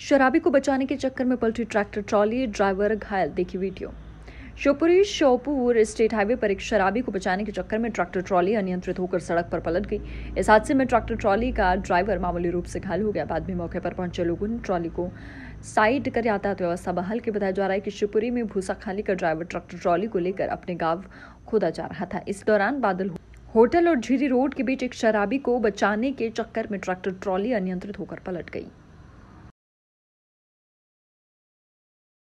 शराबी को बचाने के चक्कर में पलटी ट्रैक्टर ट्रॉली ड्राइवर घायल देखी video Shivpuri Sheopur state highway पर एक शराबी को बचाने के चक्कर में ट्रैक्टर ट्रॉली अनियंत्रित होकर सड़क पर पलट गई इस हादसे में ट्रैक्टर ट्रॉली का ड्राइवर मामूली रूप से घायल हो गया बाद में मौके पर पहुंचे लोगों ने ट्रॉली को साइड कर यातायात व्यवस्था बहाल के बताया जा रहा है कि शिवपुरी में भूसा खाली का ड्राइवर ट्रैक्टर ट्रॉली को लेकर अपने गाँव खोदा जा रहा था इस दौरान बादल होटल और झीरी रोड के बीच एक शराबी को बचाने के चक्कर में ट्रैक्टर ट्रॉली अनियंत्रित होकर पलट गई